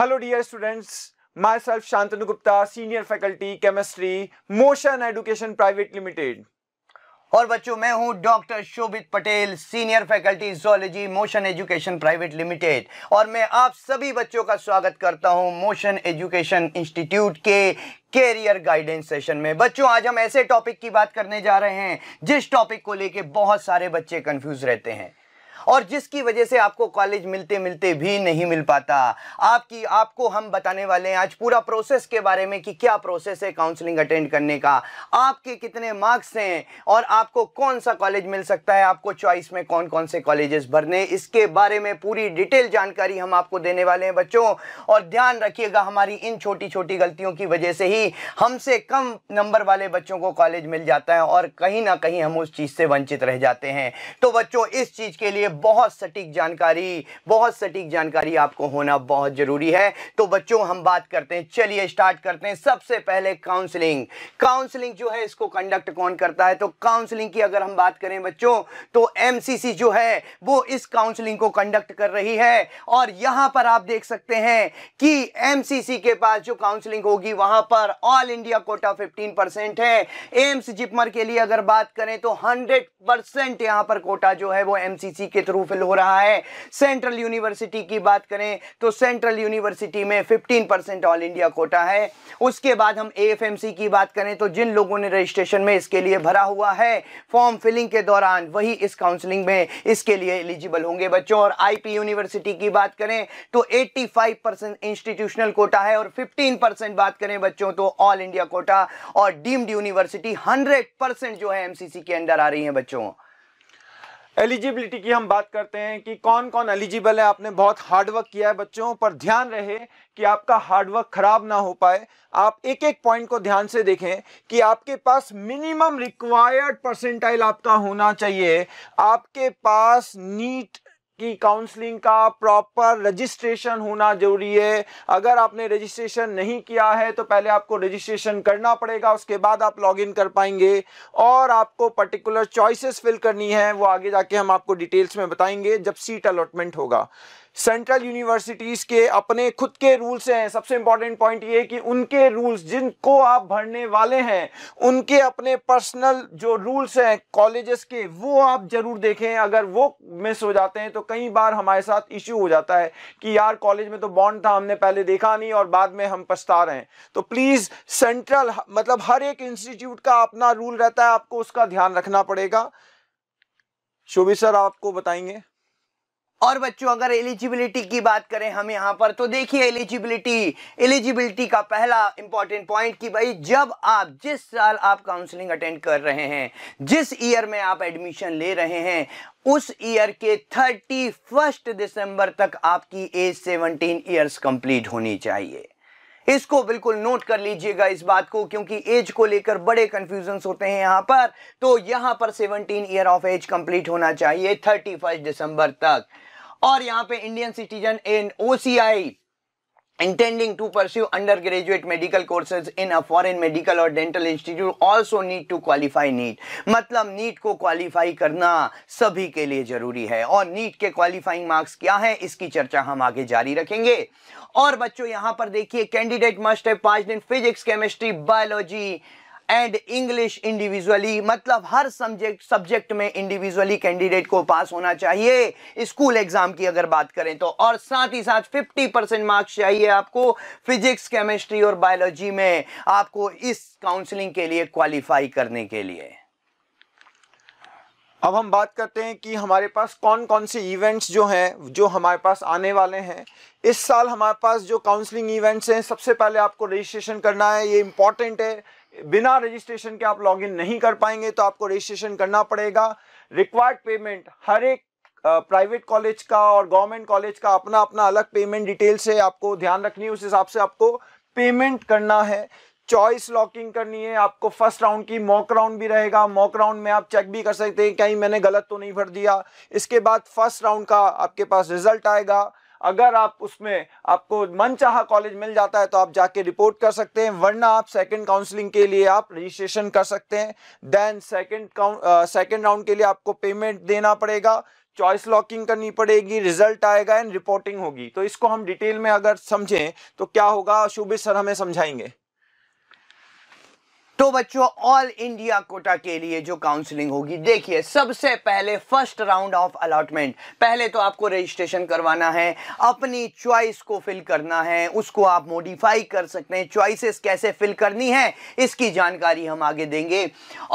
Dear students students, self Shantanu Gupta senior faculty chemistry Motion education private limited और बच्चों मैं हूं doctor Shobhit Patel senior faculty zoology Motion education private limited और मैं आप सभी बच्चों का स्वागत करता हूं मोशन एजुकेशन इंस्टीट्यूट के कैरियर गाइडेंस सेशन में बच्चों आज हम ऐसे टॉपिक की बात करने जा रहे हैं जिस टॉपिक को लेके बहुत सारे बच्चे कंफ्यूज रहते हैं और जिसकी वजह से आपको कॉलेज मिलते मिलते भी नहीं मिल पाता आपकी आपको हम बताने वाले हैं आज पूरा प्रोसेस के बारे में कि क्या प्रोसेस है काउंसलिंग अटेंड करने का आपके कितने मार्क्स हैं और आपको कौन सा कॉलेज मिल सकता है आपको चॉइस में कौन कौन से कॉलेजेस भरने इसके बारे में पूरी डिटेल जानकारी हम आपको देने वाले हैं बच्चों और ध्यान रखिएगा हमारी इन छोटी छोटी गलतियों की वजह से ही हमसे कम नंबर वाले बच्चों को कॉलेज मिल जाता है और कहीं ना कहीं हम उस चीज़ से वंचित रह जाते हैं तो बच्चों इस चीज़ के लिए बहुत सटीक जानकारी बहुत सटीक जानकारी आपको होना बहुत ज़रूरी है तो बच्चों हम बात करते हैं चलिए स्टार्ट करते हैं सबसे पहले काउंसलिंग काउंसलिंग जो है इसको कंडक्ट कौन करता है तो काउंसलिंग की अगर हम बात करें बच्चों तो एम जो है वो इस काउंसलिंग को कंडक्ट कर रही है और यहां पर आप देख सकते हैं कि एम के पास जो काउंसलिंग होगी वहां पर ऑल इंडिया कोटा फिफ्टीन है एम्स जिपमर के लिए अगर बात करें तो हंड्रेड परसेंट यहां पर कोटा जो है वो एमसीसी के थ्रू फिल हो रहा है सेंट्रल यूनिवर्सिटी की बात करें तो सेंट्रल यूनिवर्सिटी में 15 परसेंट ऑल इंडिया कोटा है उसके बाद हम एएफएमसी की बात करें तो जिन लोगों ने रजिस्ट्रेशन में इसके लिए भरा हुआ है फॉर्म फिलिंग के दौरान वही इस काउंसलिंग में इसके लिए एलिजिबल होंगे बच्चों और आई यूनिवर्सिटी की बात करें तो एट्टी इंस्टीट्यूशनल कोटा है और फिफ्टीन बात करें बच्चों तो ऑल इंडिया कोटा और डीम्ड यूनिवर्सिटी हंड्रेड परसेंट जो है एमसीसी के अंदर आ रही है बच्चों एलिजिबिलिटी की हम बात करते हैं कि कौन कौन एलिजिबल है आपने बहुत हार्डवर्क किया है बच्चों पर ध्यान रहे कि आपका हार्डवर्क खराब ना हो पाए आप एक एक पॉइंट को ध्यान से देखें कि आपके पास मिनिमम रिक्वायर्ड परसेंटाइल आपका होना चाहिए आपके पास नीट आपकी काउंसलिंग का प्रॉपर रजिस्ट्रेशन होना जरूरी है अगर आपने रजिस्ट्रेशन नहीं किया है तो पहले आपको रजिस्ट्रेशन करना पड़ेगा उसके बाद आप लॉगिन कर पाएंगे और आपको पर्टिकुलर चॉइसेस फिल करनी है वो आगे जाके हम आपको डिटेल्स में बताएंगे जब सीट अलॉटमेंट होगा सेंट्रल यूनिवर्सिटीज़ के अपने खुद के रूल्स हैं सबसे इंपॉर्टेंट पॉइंट ये कि उनके रूल्स जिनको आप भरने वाले हैं उनके अपने पर्सनल जो रूल्स हैं कॉलेजेस के वो आप ज़रूर देखें अगर वो मिस हो जाते हैं तो कई बार हमारे साथ इश्यू हो जाता है कि यार कॉलेज में तो बॉन्ड था हमने पहले देखा नहीं और बाद में हम पछता रहे हैं तो प्लीज़ सेंट्रल मतलब हर एक इंस्टीट्यूट का अपना रूल रहता है आपको उसका ध्यान रखना पड़ेगा शोभी सर आपको बताएंगे और बच्चों अगर एलिजिबिलिटी की बात करें हम यहाँ पर तो देखिए एलिजिबिलिटी एलिजिबिलिटी का पहला इंपॉर्टेंट पॉइंट कि भाई जब आप जिस साल आप काउंसलिंग अटेंड कर रहे हैं जिस ईयर में आप एडमिशन ले रहे हैं उस ईयर के थर्टी फर्स्ट दिसंबर तक आपकी एज सेवनटीन ईयर्स कंप्लीट होनी चाहिए इसको बिल्कुल नोट कर लीजिएगा इस बात को क्योंकि एज को लेकर बड़े कंफ्यूजन होते हैं यहाँ पर तो यहाँ पर 17 ईयर ऑफ एज कंप्लीट होना चाहिए 31 दिसंबर तक और यहाँ पे Indian citizen in OCI to pursue undergraduate medical courses in a foreign medical और dental institute also NEET to qualify NEET मतलब नीट को क्वालिफाई करना सभी के लिए जरूरी है और नीट के क्वालिफाइंग मार्क्स क्या है इसकी चर्चा हम आगे जारी रखेंगे और बच्चों यहां पर देखिए कैंडिडेट मस्ट है पांच दिन physics chemistry biology and English individually मतलब हर सब्जेक्ट सब्जेक्ट में इंडिविजुअली कैंडिडेट को पास होना चाहिए स्कूल एग्जाम की अगर बात करें तो और साथ ही साथ 50 परसेंट मार्क्स चाहिए आपको फिजिक्स केमिस्ट्री और बायोलॉजी में आपको इस काउंसलिंग के लिए क्वालिफाई करने के लिए अब हम बात करते हैं कि हमारे पास कौन कौन से इवेंट्स जो हैं जो हमारे पास आने वाले हैं इस साल हमारे पास जो काउंसलिंग इवेंट्स हैं सबसे पहले आपको रजिस्ट्रेशन करना है ये इम्पॉर्टेंट है बिना रजिस्ट्रेशन के आप लॉगिन नहीं कर पाएंगे तो आपको रजिस्ट्रेशन करना पड़ेगा रिक्वायर्ड पेमेंट हर एक प्राइवेट कॉलेज का और गवर्नमेंट कॉलेज का अपना अपना अलग पेमेंट डिटेल से आपको ध्यान रखनी है उस हिसाब से आपको पेमेंट करना है चॉइस लॉकिंग करनी है आपको फर्स्ट राउंड की मॉक राउंड भी रहेगा मॉक राउंड में आप चेक भी कर सकते हैं कहीं मैंने गलत तो नहीं भर दिया इसके बाद फर्स्ट राउंड का आपके पास रिजल्ट आएगा अगर आप उसमें आपको मन चाह कॉलेज मिल जाता है तो आप जाके रिपोर्ट कर सकते हैं वरना आप सेकंड काउंसलिंग के लिए आप रजिस्ट्रेशन कर सकते हैं देन सेकंड सेकंड राउंड के लिए आपको पेमेंट देना पड़ेगा चॉइस लॉकिंग करनी पड़ेगी रिजल्ट आएगा एंड रिपोर्टिंग होगी तो इसको हम डिटेल में अगर समझें तो क्या होगा शुभित सर हमें समझाएंगे तो बच्चों ऑल इंडिया कोटा के लिए जो काउंसलिंग होगी देखिए सबसे पहले फर्स्ट राउंड ऑफ अलॉटमेंट पहले तो आपको रजिस्ट्रेशन करवाना है अपनी चॉइस को फिल करना है उसको आप मॉडिफाई कर सकते हैं चॉइसेस कैसे फिल करनी है इसकी जानकारी हम आगे देंगे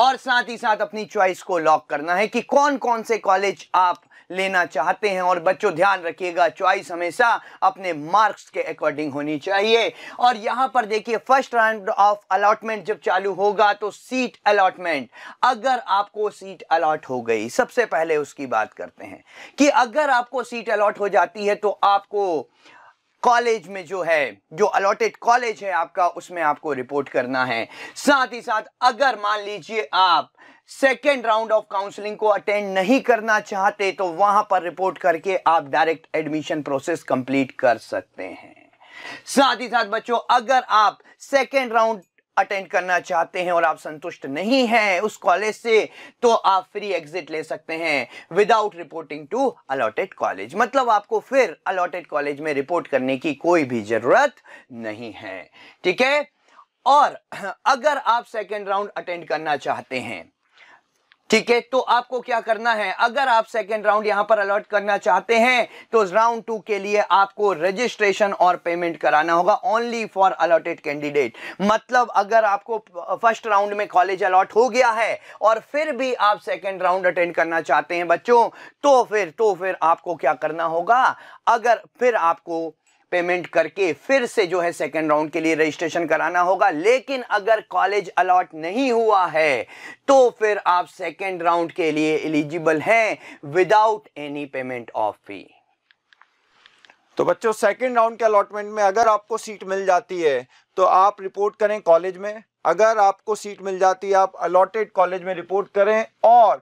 और साथ ही साथ अपनी चॉइस को लॉक करना है कि कौन कौन से कॉलेज आप लेना चाहते हैं और बच्चों ध्यान रखिएगा चॉइस हमेशा अपने मार्क्स के अकॉर्डिंग होनी चाहिए और यहाँ पर देखिए फर्स्ट राउंड ऑफ अलॉटमेंट जब चालू होगा तो सीट अलॉटमेंट अगर आपको सीट अलॉट हो गई सबसे पहले उसकी बात करते हैं कि अगर आपको सीट अलॉट हो जाती है तो आपको कॉलेज में जो है जो अलॉटेड कॉलेज है आपका उसमें आपको रिपोर्ट करना है साथ ही साथ अगर मान लीजिए आप सेकेंड राउंड ऑफ काउंसलिंग को अटेंड नहीं करना चाहते तो वहां पर रिपोर्ट करके आप डायरेक्ट एडमिशन प्रोसेस कंप्लीट कर सकते हैं साथ ही साथ बच्चों अगर आप सेकेंड राउंड अटेंड करना चाहते हैं और आप संतुष्ट नहीं हैं उस कॉलेज से तो आप फ्री एग्जिट ले सकते हैं without reporting to allotted college मतलब आपको फिर अलॉटेड कॉलेज में रिपोर्ट करने की कोई भी जरूरत नहीं है ठीक है और अगर आप सेकेंड राउंड अटेंड करना चाहते हैं ठीक है तो आपको क्या करना है अगर आप सेकेंड राउंड यहां पर अलॉट करना चाहते हैं तो राउंड टू के लिए आपको रजिस्ट्रेशन और पेमेंट कराना होगा ओनली फॉर अलॉटेड कैंडिडेट मतलब अगर आपको फर्स्ट राउंड में कॉलेज अलॉट हो गया है और फिर भी आप सेकेंड राउंड अटेंड करना चाहते हैं बच्चों तो फिर तो फिर आपको क्या करना होगा अगर फिर आपको पेमेंट करके फिर से जो है सेकेंड राउंड के लिए रजिस्ट्रेशन कराना होगा लेकिन अगर कॉलेज अलॉट नहीं हुआ है तो फिर आप सेकेंड राउंड के लिए एलिजिबल हैं without any payment of fee तो बच्चों सेकेंड राउंड के अलॉटमेंट में अगर आपको सीट मिल जाती है तो आप रिपोर्ट करें कॉलेज में अगर आपको सीट मिल जाती है आप अलॉटेड कॉलेज में रिपोर्ट करें और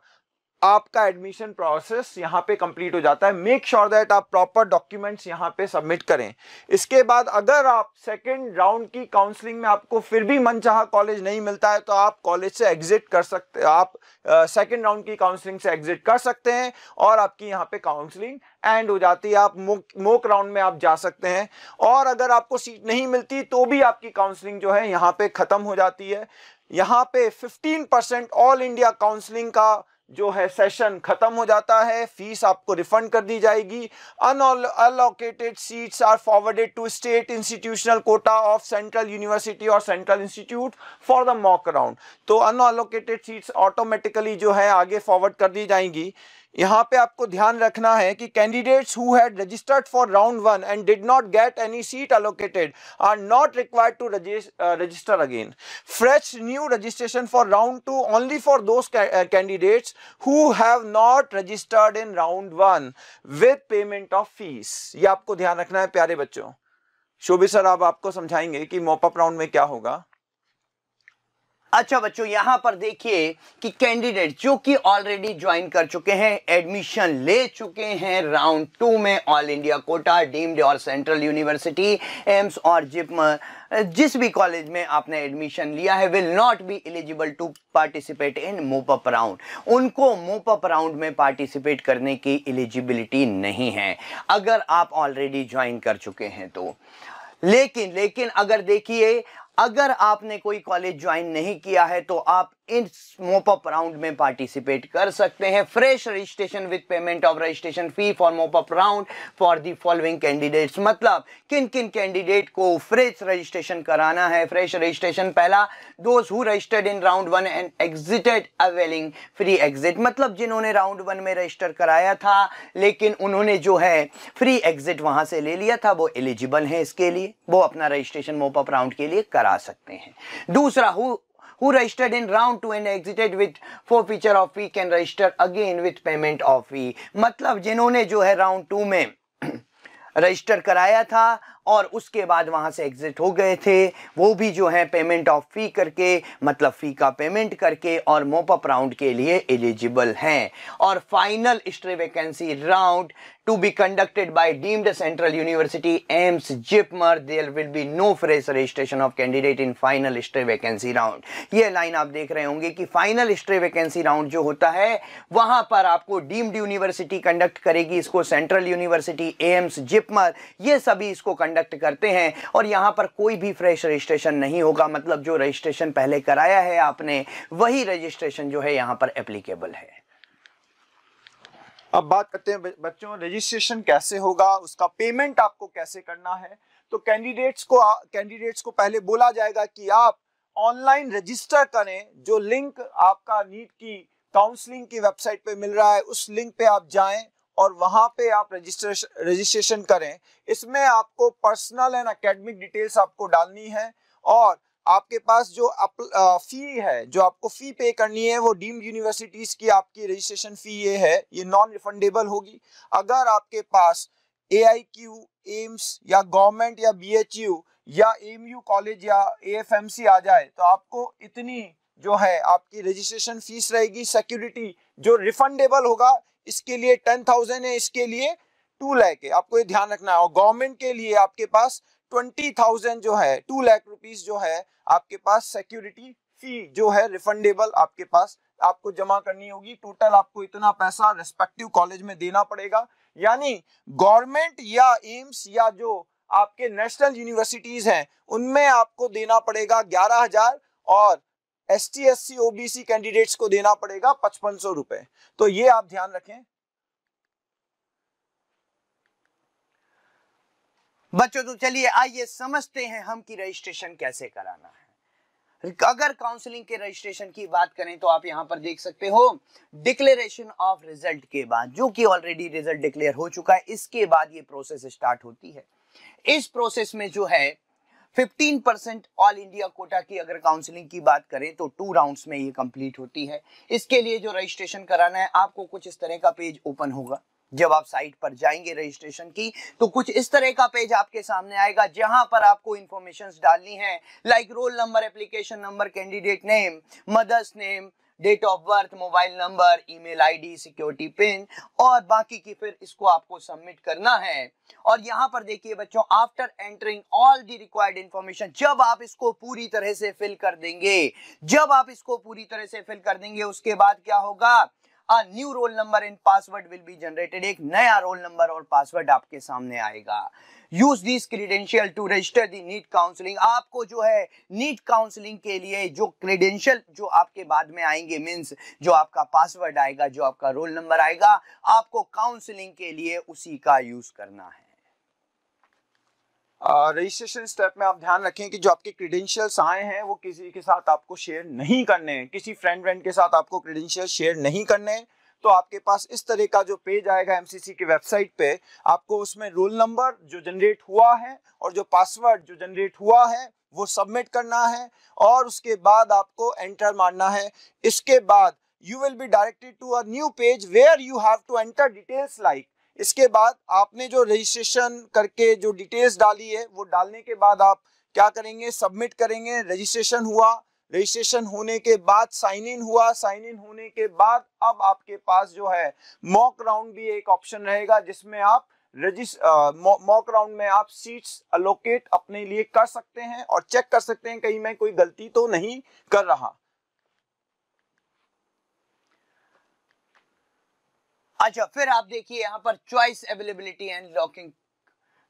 आपका एडमिशन प्रोसेस यहाँ पे कंप्लीट हो जाता है मेक श्योर दैट आप प्रॉपर डॉक्यूमेंट्स यहाँ पे सबमिट करें इसके बाद अगर आप सेकंड राउंड की काउंसलिंग में आपको फिर भी मनचाहा कॉलेज नहीं मिलता है तो आप कॉलेज से एग्जिट कर सकते आप सेकेंड uh, राउंड की काउंसलिंग से एग्जिट कर सकते हैं और आपकी यहाँ पे काउंसलिंग एंड हो जाती है आप मोक राउंड में आप जा सकते हैं और अगर आपको सीट नहीं मिलती तो भी आपकी काउंसलिंग जो है यहाँ पे ख़त्म हो जाती है यहाँ पे 15 परसेंट ऑल इंडिया काउंसलिंग का जो है सेशन ख़त्म हो जाता है फीस आपको रिफंड कर दी जाएगी unallocated seats are forwarded to state institutional quota of central university और central institute for the mock round तो अनअलोकेटेड सीट्स ऑटोमेटिकली जो है आगे फॉरवर्ड कर दी जाएंगी यहाँ पे आपको ध्यान रखना है कि candidates who had registered for round one and did not get any seat allocated are not required to register again fresh new registration for round two only for those candidates who have not registered in round one with payment of fees ये आपको ध्यान रखना है प्यारे बच्चों शोभी sir आप आपको समझाएंगे कि मोपअप राउंड में क्या होगा अच्छा बच्चों यहां पर देखिए कि कैंडिडेट जो कि ऑलरेडी ज्वाइन कर चुके हैं एडमिशन ले चुके हैं राउंड टू में ऑल इंडिया कोटा डीम्ड और सेंट्रल यूनिवर्सिटी एम्स और जिप्म जिस भी कॉलेज में आपने एडमिशन लिया है will not be eligible to participate in mop up round उनको मोपअप राउंड में पार्टिसिपेट करने की एलिजिबिलिटी नहीं है अगर आप ऑलरेडी ज्वाइन कर चुके हैं तो लेकिन लेकिन अगर देखिए अगर आपने कोई कॉलेज ज्वाइन नहीं किया है तो आप इन मोपअप राउंड में पार्टिसिपेट कर सकते हैं fresh registration with payment of registration fee for mop up round for the following candidates मतलब किन किन कैंडिडेट को फ्रेश रजिस्ट्रेशन कराना है फ्रेश रजिस्ट्रेशन पहला those who registered in round one and exited availing free exit मतलब जिन्होंने राउंड वन में रजिस्टर कराया था लेकिन उन्होंने जो है फ्री एग्जिट वहां से ले लिया था वो एलिजिबल है इसके लिए वो अपना रजिस्ट्रेशन मोपअप राउंड के लिए करा सकते हैं दूसरा who who registered in round two and exited with forfeiture of fee can register again with payment of fee मतलब जिन्होंने जो है राउंड टू में रजिस्टर कराया था और उसके बाद वहाँ से एग्ज़िट हो गए थे वो भी जो है पेमेंट ऑफ फ़ी करके मतलब फ़ी का पेमेंट करके और मोपअप राउंड के लिए एलिजिबल हैं और final stray vacancy round to be conducted by deemed central university AIIMS JIPMER there will be no fresh registration of candidate in final stray vacancy round ये लाइन आप देख रहे होंगे कि फाइनल स्ट्रे वैकेंसी राउंड जो होता है वहां पर आपको डीम्ड यूनिवर्सिटी कंडक्ट करेगी इसको सेंट्रल यूनिवर्सिटी एम्स जिपमर ये सभी इसको कंडक्ट कंडक्ट करते हैं और यहाँ पर कोई भी फ्रेश रजिस्ट्रेशन नहीं होगा मतलब जो रजिस्ट्रेशन पहले कराया है आपने वही रजिस्ट्रेशन जो है यहाँ पर एप्लीकेबल है अब बात करते हैं बच्चों रजिस्ट्रेशन कैसे होगा उसका पेमेंट आपको कैसे करना है तो कैंडिडेट्स को कैंडिडेट्स को पहले बोला जाएगा कि आप ऑनलाइन रजिस्टर करें जो लिंक आपका नीट की काउंसलिंग की वेबसाइट पे मिल रहा है उस लिंक पे आप जाएं और वहां पे आप रजिस्ट्रेशन रजिस्ट्रेशन करें इसमें आपको पर्सनल एंड एकेडमिक डिटेल्स आपको डालनी है और आपके पास जो फ़ी है जो आपको फ़ी पे करनी है वो डीम्ड यूनिवर्सिटीज़ की आपकी रजिस्ट्रेशन फ़ी ये है ये नॉन रिफंडेबल होगी अगर आपके पास ए आई क्यू एम्स या गवर्नमेंट या बी एच यू या एम यू कॉलेज या ए एफ एम सी आ जाए तो आपको इतनी जो है आपकी रजिस्ट्रेशन फीस रहेगी सिक्योरिटी जो रिफंडेबल होगा इसके लिए टेन थाउजेंड है इसके लिए टू लैख है आपको ये ध्यान रखना है और गवर्नमेंट के लिए आपके पास ट्वेंटी थाउजेंड जो है टू लैख रुपीज जो है आपके पास सिक्योरिटी फी जो है रिफंडेबल आपके पास आपको जमा करनी होगी टोटल आपको इतना पैसा रेस्पेक्टिव कॉलेज में देना पड़ेगा यानी गवर्नमेंट या एम्स या जो आपके नेशनल यूनिवर्सिटीज हैं उनमें आपको देना पड़ेगा ग्यारह हजार और S T S C OBC candidates को देना पड़ेगा पचपन सौ रुपए तो ये आप ध्यान रखें बच्चों तो चलिए आइए समझते हैं हम कि रजिस्ट्रेशन कैसे कराना है अगर काउंसलिंग के रजिस्ट्रेशन की बात करें तो आप यहां पर देख सकते हो डिक्लेरेशन ऑफ रिजल्ट के बाद जो कि ऑलरेडी रिजल्ट डिक्लेयर हो चुका है इसके बाद ये प्रोसेस स्टार्ट होती है इस प्रोसेस में जो है 15 परसेंट ऑल इंडिया कोटा की अगर काउंसलिंग की बात करें तो टू राउंड्स में ये कंप्लीट होती है इसके लिए जो रजिस्ट्रेशन कराना है आपको कुछ इस तरह का पेज ओपन होगा जब आप साइट पर जाएंगे रजिस्ट्रेशन की तो कुछ इस तरह का पेज आपके सामने आएगा जहां पर आपको इंफॉर्मेशन डालनी है like roll number application number candidate name mother's name date of birth mobile number email ID security pin और बाकी की फिर इसको आपको सबमिट करना है और यहाँ पर देखिए बच्चों after entering all the required information जब आप इसको पूरी तरह से फिल कर देंगे जब आप इसको पूरी तरह से फिल कर देंगे उसके बाद क्या होगा a new roll number and password will be generated एक नया रोल नंबर और पासवर्ड आपके सामने आएगा use this credential to register the NEET counselling आपको जो है नीट काउंसलिंग के लिए जो क्रीडेंशियल जो आपके बाद में आएंगे मीन्स जो आपका पासवर्ड आएगा जो आपका रोल नंबर आएगा आपको काउंसलिंग के लिए उसी का यूज करना है रजिस्ट्रेशन स्टेप में आप ध्यान रखें कि जो आपके क्रीडेंशियल्स आए हैं वो किसी के साथ आपको शेयर नहीं करने हैं किसी फ्रेंड व्रेंड के साथ आपको क्रीडेंशियल शेयर नहीं करने हैं तो आपके पास इस तरह का जो पेज आएगा एमसीसी की वेबसाइट पे आपको उसमें रोल नंबर जो जनरेट हुआ है और जो पासवर्ड जो जनरेट हुआ है वो सबमिट करना है और उसके बाद आपको एंटर मारना है इसके बाद you will be directed to a new page where you have to enter details like इसके बाद आपने जो रजिस्ट्रेशन करके जो डिटेल्स डाली है वो डालने के बाद आप क्या करेंगे सबमिट करेंगे रजिस्ट्रेशन हुआ रजिस्ट्रेशन होने के बाद साइन इन हुआ साइन इन होने के बाद अब आपके पास जो है मॉक राउंड भी एक ऑप्शन रहेगा जिसमें आप रजिस्ट मॉक राउंड में आप सीट्स अलोकेट अपने लिए कर सकते हैं और चेक कर सकते हैं कहीं मैं कोई गलती तो नहीं कर रहा अच्छा फिर आप देखिए यहाँ पर चॉइस अवेलेबिलिटी एंड लॉकिंग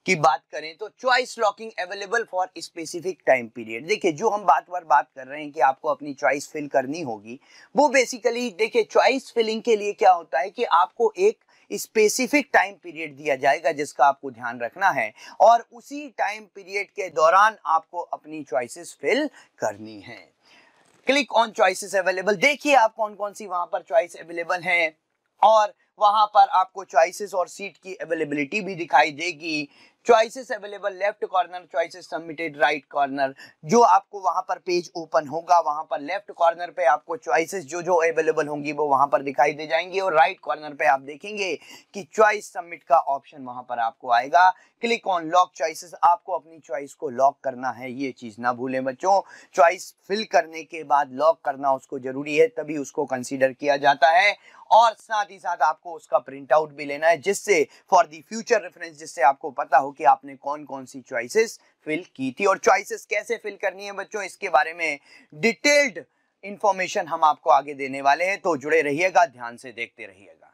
की बात करें तो choice locking available for specific time period देखिए जो हम बात बार बात कर रहे हैं कि आपको अपनी चॉइस फिल करनी होगी वो बेसिकली देखिए चॉइस फिलिंग के लिए क्या होता है कि आपको एक स्पेसिफिक टाइम पीरियड दिया जाएगा जिसका आपको ध्यान रखना है और उसी टाइम पीरियड के दौरान आपको अपनी चॉइसिस फिल करनी है क्लिक ऑन च्वाइसिस अवेलेबल देखिए आप कौन कौन सी वहां पर चॉइस अवेलेबल हैं और वहां पर आपको चॉइसेस और सीट की अवेलेबिलिटी भी दिखाई देगी choices available left corner choices submitted right corner जो आपको वहां पर पेज ओपन होगा वहां पर लेफ्ट कॉर्नर पे आपको चॉइसेस जो जो अवेलेबल होंगी वो वहां पर दिखाई दे जाएंगी और राइट कॉर्नर पे आप देखेंगे कि चॉइस सबमिट का ऑप्शन वहां पर आपको आएगा क्लिक ऑन लॉक चॉइसेस आपको अपनी चॉइस को लॉक करना है ये चीज ना भूलें बच्चों चॉइस फिल करने के बाद लॉक करना उसको जरूरी है तभी उसको कंसिडर किया जाता है और साथ ही साथ आपको उसका प्रिंट आउट भी लेना है जिससे फॉर दी फ्यूचर रेफरेंस जिससे आपको पता हो कि आपने कौन कौन सी चॉइसेस फिल की थी और चॉइसेस कैसे फिल करनी है बच्चों इसके बारे में डिटेल्ड इंफॉर्मेशन हम आपको आगे देने वाले हैं तो जुड़े रहिएगा ध्यान से देखते रहिएगा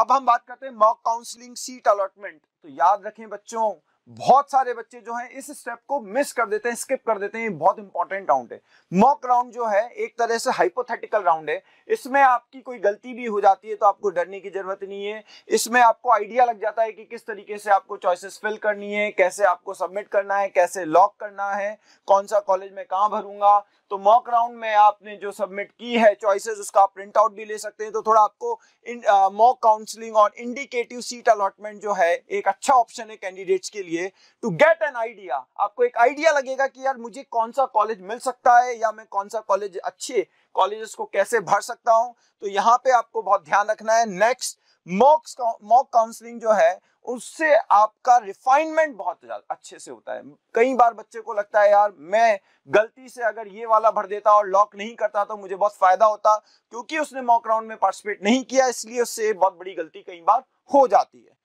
अब हम बात करते हैं मॉक काउंसलिंग सीट अलॉटमेंट तो याद रखें बच्चों बहुत सारे बच्चे जो हैं इस स्टेप को मिस कर देते हैं स्किप कर देते हैं बहुत इंपॉर्टेंट राउंड है मॉक राउंड जो है एक तरह से हाइपोथेटिकल राउंड है इसमें आपकी कोई गलती भी हो जाती है तो आपको डरने की जरूरत नहीं है इसमें आपको आइडिया लग जाता है कि किस तरीके से आपको चॉइसेस फिल करनी है कैसे आपको सबमिट करना है कैसे लॉक करना है कौन सा कॉलेज में कहाँ भरूंगा तो मॉक राउंड में आपने जो सबमिट की है चॉइसेस उसका प्रिंट आउट भी ले सकते हैं तो थोड़ा आपको मॉक काउंसलिंग और इंडिकेटिव सीट अलॉटमेंट जो है एक अच्छा ऑप्शन है कैंडिडेट्स के लिए टू गेट एन आइडिया आपको एक आइडिया लगेगा कि यार मुझे कौन सा कॉलेज मिल सकता है या मैं कौन सा कॉलेज अच्छे कॉलेजेस को कैसे भर सकता हूँ तो यहाँ पे आपको बहुत ध्यान रखना है नेक्स्ट मॉक मॉक काउंसलिंग जो है उससे आपका रिफाइनमेंट बहुत ज़्यादा अच्छे से होता है कई बार बच्चे को लगता है यार मैं गलती से अगर ये वाला भर देता और लॉक नहीं करता तो मुझे बहुत फायदा होता क्योंकि उसने मॉक राउंड में पार्टिसिपेट नहीं किया इसलिए उससे बहुत बड़ी गलती कई बार हो जाती है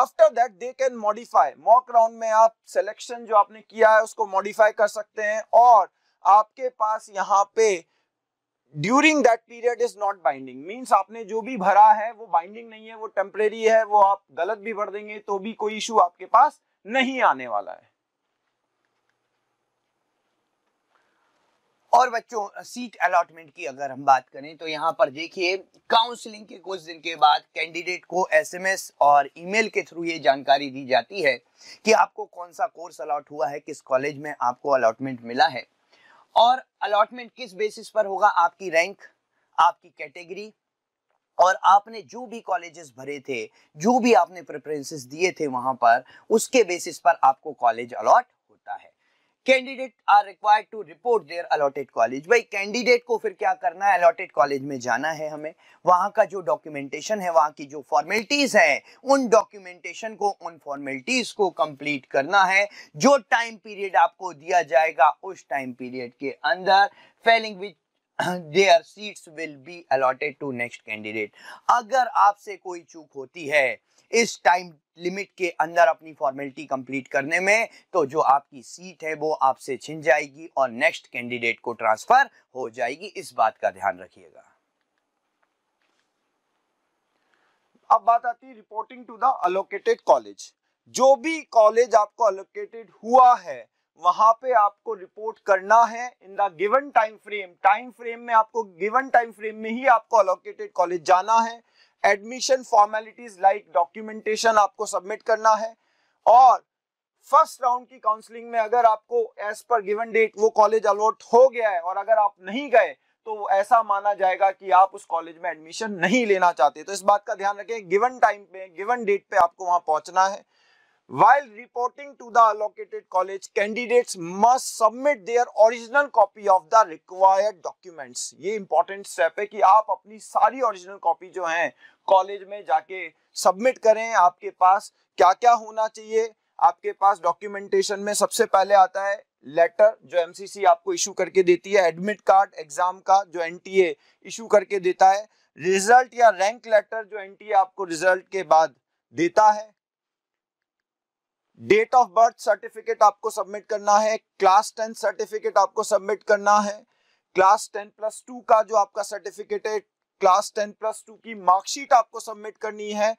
after that they can modify mock round में आप सिलेक्शन जो आपने किया है उसको मॉडिफाई कर सकते हैं और आपके पास यहाँ पे during that period is not binding means आपने जो भी भरा है वो बाइंडिंग नहीं है वो टेम्परेरी है वो आप गलत भी भर देंगे तो भी कोई इश्यू आपके पास नहीं आने वाला है और बच्चों सीट अलॉटमेंट की अगर हम बात करें तो यहाँ पर देखिए काउंसलिंग के कुछ दिन के बाद कैंडिडेट को एसएमएस और ईमेल के थ्रू ये जानकारी दी जाती है कि आपको कौन सा कोर्स अलॉट हुआ है किस कॉलेज में आपको अलॉटमेंट मिला है और अलॉटमेंट किस बेसिस पर होगा आपकी रैंक आपकी कैटेगरी और आपने जो भी कॉलेजेस भरे थे जो भी आपने प्रेफरेंसेस दिए थे वहां पर उसके बेसिस पर आपको college allot candidate are required to report their allotted college भाई कैंडिडेट को फिर क्या करना है अलॉटेड कॉलेज में जाना है हमें वहाँ का जो डॉक्यूमेंटेशन है वहाँ की जो फॉर्मेलिटीज़ है उन डॉक्यूमेंटेशन को उन फॉर्मेलिटीज़ को कंप्लीट करना है जो टाइम पीरियड आपको दिया जाएगा उस टाइम पीरियड के अंदर failing which their seats will be allotted to next candidate. अगर आपसे कोई चूक होती है इस टाइम लिमिट के अंदर अपनी फॉर्मेलिटी कंप्लीट करने में तो जो आपकी सीट है वो आपसे छिन जाएगी और नेक्स्ट कैंडिडेट को ट्रांसफर हो जाएगी इस बात का ध्यान रखिएगा अब बात आती है reporting to the allocated college जो भी कॉलेज आपको अलोकेटेड हुआ है वहां पे आपको रिपोर्ट करना है in the given time frame time frame में आपको गिवन टाइम फ्रेम में ही आपको अलोकेटेड कॉलेज जाना है एडमिशन फॉर्मेलिटीज लाइक डॉक्यूमेंटेशन आपको सबमिट करना है और फर्स्ट राउंड की काउंसलिंग में अगर आपको एज पर गिवन डेट वो कॉलेज अलॉट हो गया है और अगर आप नहीं गए तो ऐसा माना जाएगा कि आप उस कॉलेज में एडमिशन नहीं लेना चाहते तो इस बात का ध्यान रखें गिवन टाइम पे गिवन डेट पे आपको वहां पहुंचना है While reporting to the allocated college, candidates must submit their original copy of the required documents. ye important step hai ki aap apni sari original copy जो हैं कॉलेज में जाके submit kare aapke paas kya kya hona chahiye aapke paas documentation mein sabse pehle aata hai letter जो MCC आपको issue करके देती है admit card exam का जो एनटीए इशू करके देता है रिजल्ट या रैंक लेटर जो एनटीए आपको रिजल्ट के बाद देता है डेट ऑफ बर्थ सर्टिफिकेट आपको सबमिट करना है क्लास टेन सर्टिफिकेट आपको सबमिट करना है क्लास टेन प्लस टू का जो आपका सर्टिफिकेट है क्लास टेन प्लस टू की मार्कशीट आपको सबमिट करनी है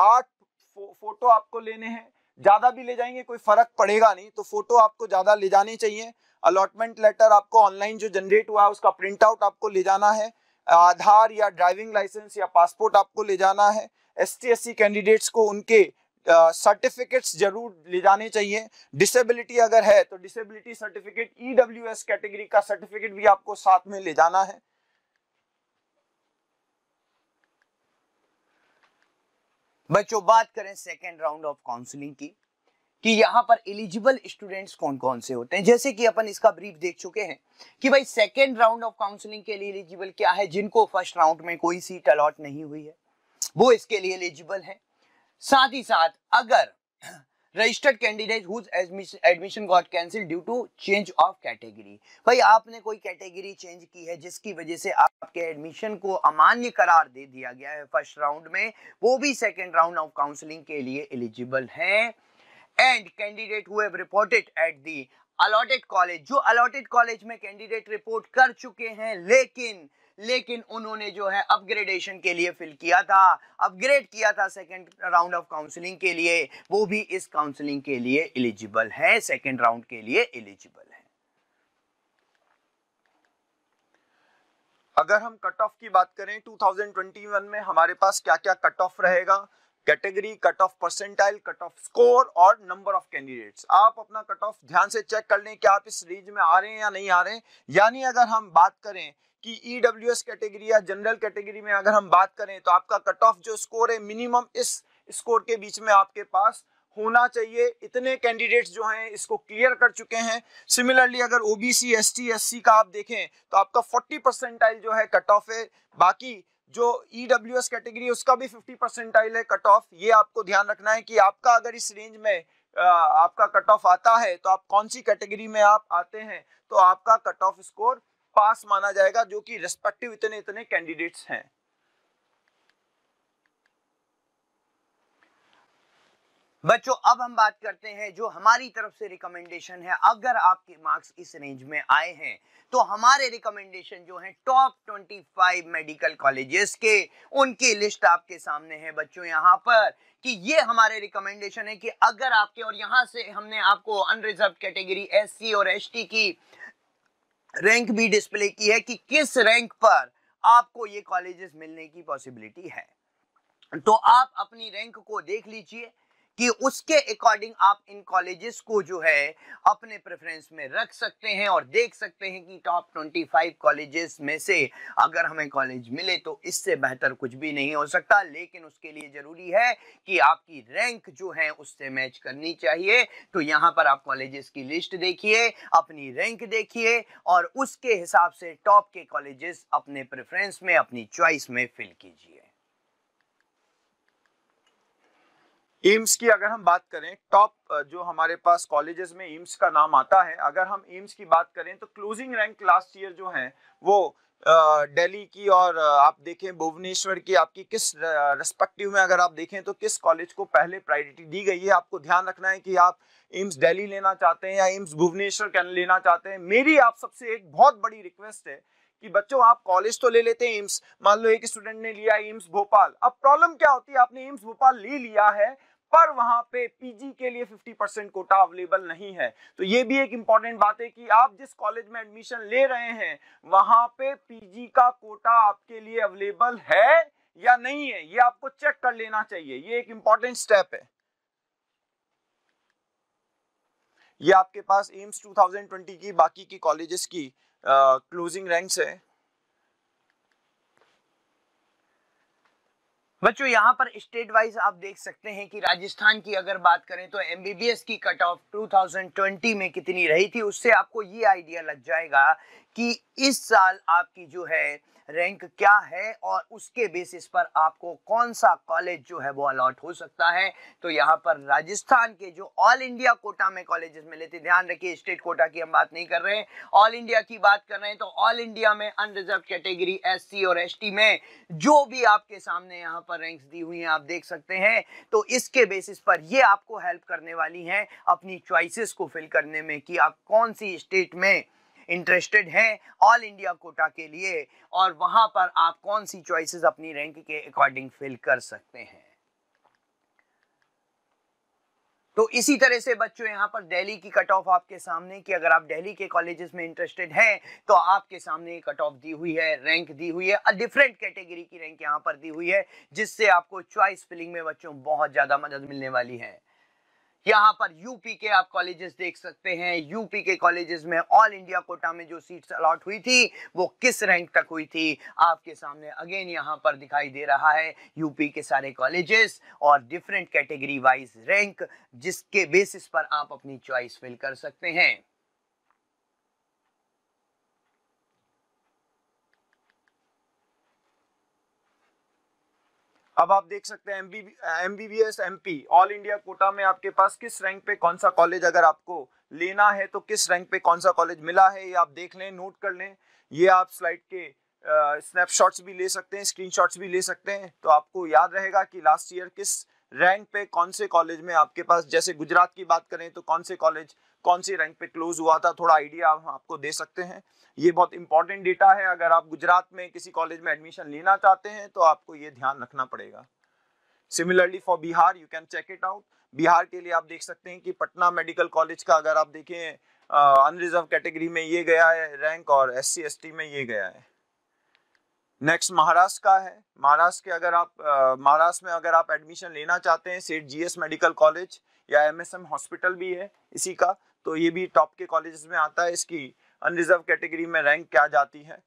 आठ फो, फोटो आपको लेने हैं ज्यादा भी ले जाएंगे कोई फर्क पड़ेगा नहीं तो फोटो आपको ज्यादा ले जाने चाहिए अलॉटमेंट लेटर आपको ऑनलाइन जो जनरेट हुआ है उसका प्रिंट आउट आपको ले जाना है आधार या ड्राइविंग लाइसेंस या पासपोर्ट आपको ले जाना है एस टी कैंडिडेट्स को उनके सर्टिफिकेट्स जरूर ले जाने चाहिए डिसेबिलिटी अगर है तो डिसेबिलिटी सर्टिफिकेट ईडब्ल्यू कैटेगरी का सर्टिफिकेट भी आपको साथ में ले जाना है बच्चों बात करें सेकेंड राउंड ऑफ काउंसलिंग की कि यहाँ पर एलिजिबल स्टूडेंट्स कौन कौन से होते हैं जैसे कि अपन इसका ब्रीफ देख चुके हैं कि भाई सेकेंड राउंड ऑफ काउंसलिंग के लिए एलिजिबल क्या है जिनको फर्स्ट राउंड में कोई सीट अलॉट नहीं हुई है वो इसके लिए एलिजिबल है साथ ही साथ अगर registered candidate admission got cancel due to change of category भाई आपने कोई कैटेगरी चेंज की है जिसकी वजह से आपके एडमिशन को अमान्य करार दे दिया गया है फर्स्ट राउंड में वो भी सेकेंड राउंड ऑफ काउंसलिंग के लिए एलिजिबल हैं and candidate who reported at the allotted college जो अलॉटेड कॉलेज में कैंडिडेट रिपोर्ट कर चुके हैं लेकिन लेकिन उन्होंने जो है अपग्रेडेशन के लिए फिल किया था अपग्रेड किया था सेकंड राउंड ऑफ काउंसलिंग के लिए वो भी इस काउंसलिंग के लिए एलिजिबल है सेकेंड राउंड के लिए एलिजिबल है अगर हम कट ऑफ की बात करें 2021 में हमारे पास क्या क्या कट ऑफ रहेगा category cut off percentile cut off score और नंबर ऑफ कैंडिडेट्स आप अपना कट ऑफ ध्यान से चेक कर लें कि आप इस रेंज में आ रहे हैं या नहीं आ रहे हैं यानी अगर हम बात करें कि ई e कैटेगरी या जनरल कैटेगरी में अगर हम बात करें तो आपका कट ऑफ जो स्कोर है मिनिमम इस स्कोर के बीच में आपके पास होना चाहिए इतने कैंडिडेट्स जो हैं इसको क्लियर कर चुके हैं सिमिलरली अगर ओबीसी एसटी एससी का आप देखें तो आपका 40 परसेंटाइल जो है कट ऑफ है बाकी जो ई डब्ल्यू एस कैटेगरी है उसका भी फिफ्टी परसेंटाइल है कट ऑफ ये आपको ध्यान रखना है कि आपका अगर इस रेंज में आपका कट ऑफ आता है तो आप कौन सी कैटेगरी में आप आते हैं तो आपका कट ऑफ स्कोर पास माना जाएगा जो कि रेस्पेक्टिव इतने इतने कैंडिडेट्स हैं बच्चों अब हम बात करते हैं जो हमारी तरफ से रिकमेंडेशन है अगर आपके मार्क्स इस रेंज में आए हैं तो हमारे रिकमेंडेशन जो है टॉप 25 मेडिकल कॉलेजेस के उनकी लिस्ट आपके सामने है बच्चों यहां पर कि ये हमारे रिकमेंडेशन है कि अगर आपके और यहां से हमने आपको अनरिजर्व कैटेगरी एस और एस की रैंक भी डिस्प्ले की है कि किस रैंक पर आपको ये कॉलेजेस मिलने की पॉसिबिलिटी है तो आप अपनी रैंक को देख लीजिए कि उसके अकॉर्डिंग आप इन कॉलेजेस को जो है अपने प्रेफरेंस में रख सकते हैं और देख सकते हैं कि टॉप 25 कॉलेजेस में से अगर हमें कॉलेज मिले तो इससे बेहतर कुछ भी नहीं हो सकता लेकिन उसके लिए ज़रूरी है कि आपकी रैंक जो है उससे मैच करनी चाहिए तो यहाँ पर आप कॉलेजेस की लिस्ट देखिए अपनी रैंक देखिए और उसके हिसाब से टॉप के कॉलेजेस अपने प्रेफरेंस में अपनी चॉइस में फिल कीजिए एम्स की अगर हम बात करें टॉप जो हमारे पास कॉलेजेस में एम्स का नाम आता है अगर हम एम्स की बात करें तो क्लोजिंग रैंक लास्ट ईयर जो है वो दिल्ली की और आप देखें भुवनेश्वर की आपकी किस रेस्पेक्टिव में अगर आप देखें तो किस कॉलेज को पहले प्रायोरिटी दी गई है आपको ध्यान रखना है कि आप एम्स दिल्ली लेना चाहते हैं या एम्स भुवनेश्वर लेना चाहते हैं मेरी आप सबसे एक बहुत बड़ी रिक्वेस्ट है कि बच्चों आप कॉलेज तो ले लेते हैं एम्स मान लो एक स्टूडेंट ने लिया एम्स भोपाल अब प्रॉब्लम क्या होती है आपने एम्स भोपाल ले लिया है पर वहां पे पीजी के लिए 50 परसेंट कोटा अवेलेबल नहीं है तो ये भी एक इंपॉर्टेंट बात है कि आप जिस कॉलेज में एडमिशन ले रहे हैं वहां पे पीजी का कोटा आपके लिए अवेलेबल है या नहीं है ये आपको चेक कर लेना चाहिए ये एक इंपॉर्टेंट स्टेप है ये आपके पास एम्स 2020 की बाकी की कॉलेजेस की क्लोजिंग रैंक्स है बच्चों यहाँ पर स्टेट वाइज आप देख सकते हैं कि राजस्थान की अगर बात करें तो एमबीबीएस की कट ऑफ 2020 में कितनी रही थी उससे आपको ये आइडिया लग जाएगा कि इस साल आपकी जो है रैंक क्या है और उसके बेसिस पर आपको कौन सा कॉलेज जो है वो अलॉट हो सकता है तो यहाँ पर राजस्थान के जो ऑल इंडिया कोटा में कॉलेजेस मिले थे ध्यान रखिए स्टेट कोटा की हम बात नहीं कर रहे हैं ऑल इंडिया की बात कर रहे हैं तो ऑल इंडिया में अनरिजर्व कैटेगरी एस और एस में जो भी आपके सामने यहाँ पर रैंक्स दी हुई हैं आप देख सकते हैं तो इसके बेसिस पर ये आपको हेल्प करने वाली हैं अपनी च्वाइसिस को फिल करने में कि आप कौन सी स्टेट में इंटरेस्टेड हैं ऑल इंडिया कोटा के लिए और वहां पर आप कौन सी चॉइसेस अपनी रैंक के अकॉर्डिंग फिल कर सकते हैं तो इसी तरह से बच्चों यहाँ पर दिल्ली की कट ऑफ आपके सामने कि अगर आप दिल्ली के कॉलेजेस में इंटरेस्टेड हैं तो आपके सामने कट ऑफ दी हुई है रैंक दी हुई है डिफरेंट कैटेगरी की रैंक यहाँ पर दी हुई है जिससे आपको चॉइस फिलिंग में बच्चों बहुत ज़्यादा मदद मिलने वाली है यहाँ पर यूपी के आप कॉलेजेस देख सकते हैं यूपी के कॉलेजेस में ऑल इंडिया कोटा में जो सीट्स अलॉट हुई थी वो किस रैंक तक हुई थी आपके सामने अगेन यहाँ पर दिखाई दे रहा है यूपी के सारे कॉलेजेस और डिफरेंट कैटेगरी वाइज रैंक जिसके बेसिस पर आप अपनी चॉइस फिल कर सकते हैं अब आप देख सकते हैं M B B S M P all India quota में आपके पास किस रैंक पे कौन सा कॉलेज अगर आपको लेना है तो किस रैंक पे कौन सा कॉलेज मिला है ये आप देख लें नोट कर लें ये आप स्लाइड के स्नैपशॉट्स uh, भी ले सकते हैं स्क्रीनशॉट्स भी ले सकते हैं तो आपको याद रहेगा कि लास्ट ईयर किस रैंक पे कौन से कॉलेज में आपके पास जैसे गुजरात की बात करें तो कौन से कॉलेज कौन सी रैंक पे क्लोज हुआ था थोड़ा आइडिया हम आपको दे सकते हैं ये बहुत इंपॉर्टेंट डेटा है अगर आप गुजरात में किसी कॉलेज में एडमिशन लेना चाहते हैं तो आपको ये ध्यान रखना पड़ेगा similarly for Bihar you can check it out Bihar के लिए आप देख सकते हैं कि पटना मेडिकल कॉलेज का अगर आप देखें अनरिजर्व कैटेगरी में ये गया है रैंक और एस सी में ये गया है नेक्स्ट महाराष्ट्र का है महाराष्ट्र के अगर आप महाराष्ट्र में अगर आप एडमिशन लेना चाहते हैं सेठ जीएस मेडिकल कॉलेज या एमएसएम हॉस्पिटल भी है इसी का तो ये भी टॉप के कॉलेज में आता है इसकी अनरिजर्व कैटेगरी में रैंक क्या जाती है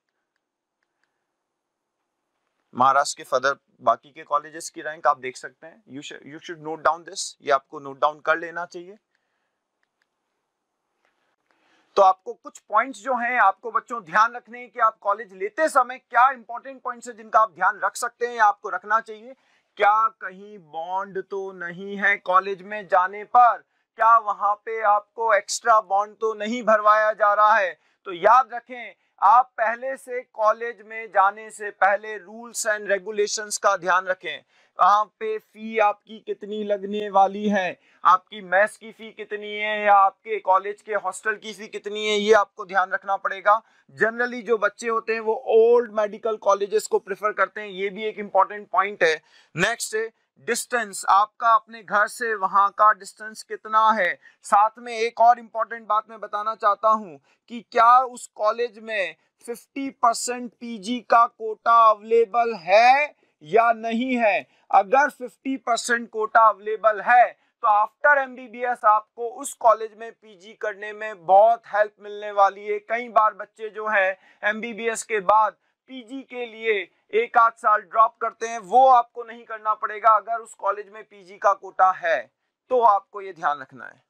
महाराष्ट्र के फर्दर बाकी के कॉलेजेस की रैंक आप देख सकते हैं you you should note down this ये आपको नोट डाउन कर लेना चाहिए तो आपको कुछ पॉइंट्स जो हैं आपको बच्चों ध्यान रखने हैं कि आप कॉलेज लेते समय क्या इंपॉर्टेंट पॉइंट्स है जिनका आप ध्यान रख सकते हैं या आपको रखना चाहिए क्या कहीं बॉन्ड तो नहीं है कॉलेज में जाने पर क्या वहां पे आपको एक्स्ट्रा बॉन्ड तो नहीं भरवाया जा रहा है तो याद रखें आप पहले से कॉलेज में जाने से पहले रूल्स एंड रेगुलेशंस का ध्यान रखें वहां पे फी आपकी कितनी लगने वाली है आपकी मैथ्स की फी कितनी है या आपके कॉलेज के हॉस्टल की फी कितनी है ये आपको ध्यान रखना पड़ेगा जनरली जो बच्चे होते हैं वो ओल्ड मेडिकल कॉलेजेस को प्रेफर करते हैं ये भी एक इंपॉर्टेंट पॉइंट है नेक्स्ट डिस्टेंस आपका अपने घर से वहां का डिस्टेंस कितना है साथ में एक और इम्पोर्टेंट बात मैं बताना चाहता हूँ कि क्या उस कॉलेज में 50 परसेंट पी का कोटा अवेलेबल है या नहीं है अगर 50 परसेंट कोटा अवेलेबल है तो आफ्टर एम आपको उस कॉलेज में पीजी करने में बहुत हेल्प मिलने वाली है कई बार बच्चे जो है एम के बाद पीजी के लिए एक आध साल ड्रॉप करते हैं वो आपको नहीं करना पड़ेगा अगर उस कॉलेज में पीजी का कोटा है तो आपको ये ध्यान रखना है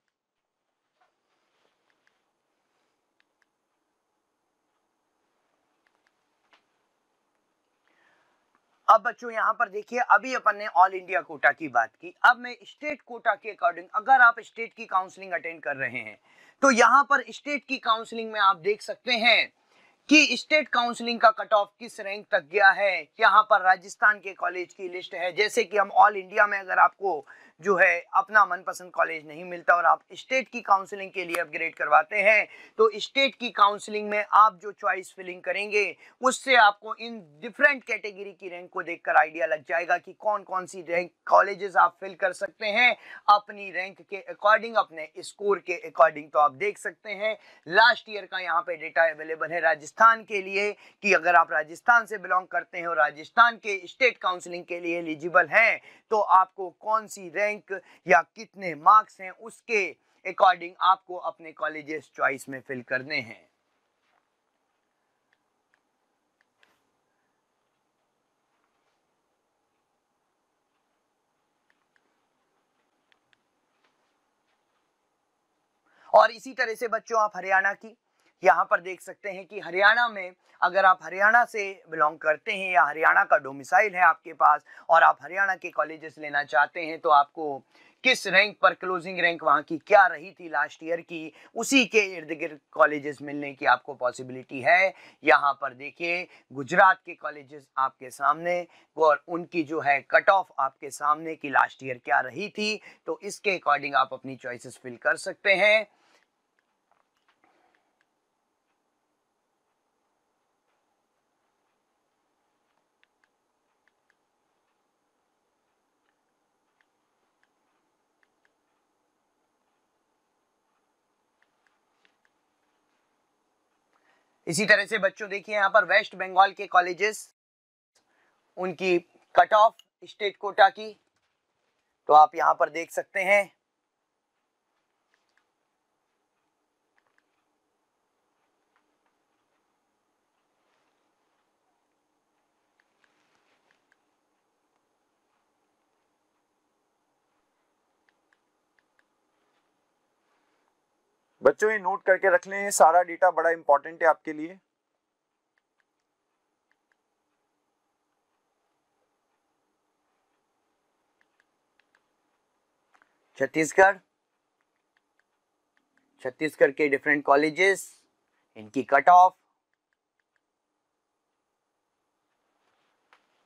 अब बच्चों यहां पर देखिए अभी अपन ने ऑल इंडिया कोटा की बात की अब मैं स्टेट कोटा के अकॉर्डिंग अगर आप स्टेट की काउंसलिंग अटेंड कर रहे हैं तो यहां पर स्टेट की काउंसलिंग में आप देख सकते हैं कि स्टेट काउंसलिंग का कट ऑफ किस रैंक तक गया है यहाँ पर राजस्थान के कॉलेज की लिस्ट है जैसे कि हम ऑल इंडिया में अगर आपको जो है अपना मनपसंद कॉलेज नहीं मिलता और आप स्टेट की काउंसलिंग के लिए अपग्रेड करवाते हैं तो स्टेट की काउंसलिंग में आप जो चॉइस फिलिंग करेंगे उससे आपको इन डिफरेंट कैटेगरी की रैंक को देखकर आइडिया लग जाएगा कि कौन कौन सी रैंक कॉलेजेस आप फिल कर सकते हैं अपनी रैंक के अकॉर्डिंग अपने स्कोर के अकॉर्डिंग तो आप देख सकते हैं लास्ट ईयर का यहाँ पे डेटा अवेलेबल है राजस्थान के लिए कि अगर आप राजस्थान से बिलोंग करते हैं और राजस्थान के स्टेट काउंसिलिंग के लिए एलिजिबल हैं तो आपको कौन सी रैंक रैंक या कितने मार्क्स हैं उसके अकॉर्डिंग आपको अपने कॉलेजेस चॉइस में फिल करने हैं और इसी तरह से बच्चों आप हरियाणा की यहाँ पर देख सकते हैं कि हरियाणा में अगर आप हरियाणा से बिलोंग करते हैं या हरियाणा का डोमिसाइल है आपके पास और आप हरियाणा के कॉलेजेस लेना चाहते हैं तो आपको किस रैंक पर क्लोजिंग रैंक वहाँ की क्या रही थी लास्ट ईयर की उसी के इर्द गिर्द कॉलेजेस मिलने की आपको पॉसिबिलिटी है यहाँ पर देखिए गुजरात के कॉलेजेस आपके सामने और उनकी जो है कट ऑफ आपके सामने की लास्ट ईयर क्या रही थी तो इसके अकॉर्डिंग आप अपनी चॉइसेस फिल कर सकते हैं इसी तरह से बच्चों देखिए यहाँ पर वेस्ट बंगाल के कॉलेजेस उनकी कट ऑफ स्टेट कोटा की तो आप यहाँ पर देख सकते हैं बच्चों ये नोट करके रख लें सारा डेटा बड़ा इंपॉर्टेंट है आपके लिए छत्तीसगढ़ छत्तीसगढ़ के डिफरेंट कॉलेजेस इनकी cut off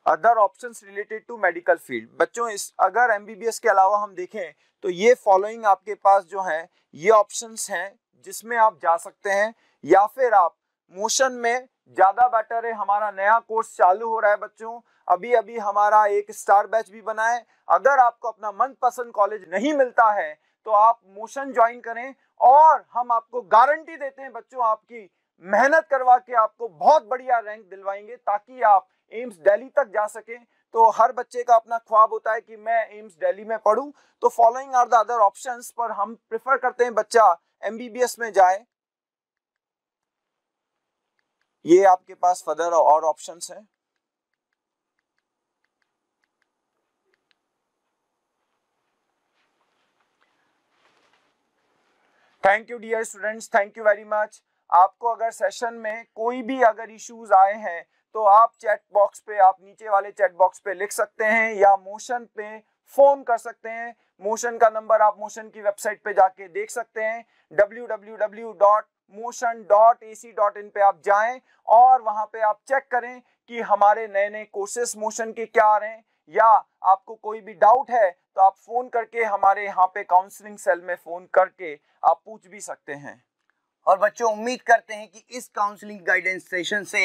other option related to medical field बच्चों इस अगर एम के अलावा हम देखें तो ये फॉलोइंग आपके पास जो है ये ऑप्शन हैं जिसमें आप जा सकते हैं या फिर आप मोशन में ज़्यादा बेटर है हमारा नया कोर्स चालू हो रहा है बच्चों अभी अभी हमारा एक स्टार बैच भी बना है अगर आपको अपना मनपसंद कॉलेज नहीं मिलता है तो आप मोशन ज्वाइन करें और हम आपको गारंटी देते हैं बच्चों आपकी मेहनत करवा के आपको बहुत बढ़िया रैंक दिलवाएंगे ताकि आप एम्स दिल्ली तक जा सके तो हर बच्चे का अपना ख्वाब होता है कि मैं एम्स दिल्ली में पढ़ूं तो following are the other options पर हम प्रेफर करते हैं बच्चा एमबीबीएस में जाए ये आपके पास फर्दर और ऑप्शंस हैं thank you dear students thank you very much आपको अगर सेशन में कोई भी अगर इश्यूज आए हैं तो आप चैट बॉक्स पे आप नीचे वाले चैट बॉक्स पे लिख सकते हैं या मोशन पे फोन कर सकते हैं मोशन का नंबर आप मोशन की वेबसाइट पे जाके देख सकते हैं www.motion.ac.in पे आप जाएं और वहां पे आप चेक करें कि हमारे नए नए कोर्सेस मोशन के क्या आ रहे हैं या आपको कोई भी डाउट है तो आप फोन करके हमारे यहाँ पे काउंसलिंग सेल में फोन करके आप पूछ भी सकते हैं और बच्चों उम्मीद करते हैं कि इस काउंसलिंग गाइडेंस सेशन से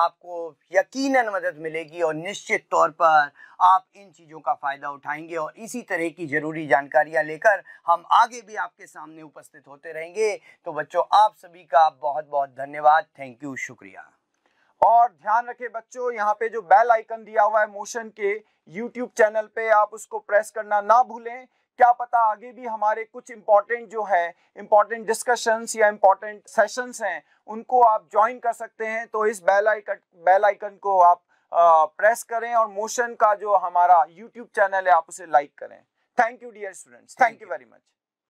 आपको यकीनन मदद मिलेगी और निश्चित तौर पर आप इन चीज़ों का फ़ायदा उठाएंगे और इसी तरह की ज़रूरी जानकारियां लेकर हम आगे भी आपके सामने उपस्थित होते रहेंगे तो बच्चों आप सभी का बहुत बहुत धन्यवाद थैंक यू शुक्रिया और ध्यान रखें बच्चों यहाँ पे जो बेल आइकन दिया हुआ है मोशन के यूट्यूब चैनल पे आप उसको प्रेस करना ना भूलें क्या पता आगे भी हमारे कुछ इंपॉर्टेंट जो है इंपॉर्टेंट डिस्कशंस या इंपॉर्टेंट सेशंस हैं उनको आप ज्वाइन कर सकते हैं तो इस बेल आइकन बेल आइकन को आप प्रेस करें और मोशन का जो हमारा यूट्यूब चैनल है आप उसे लाइक करें thank you dear students thank you very much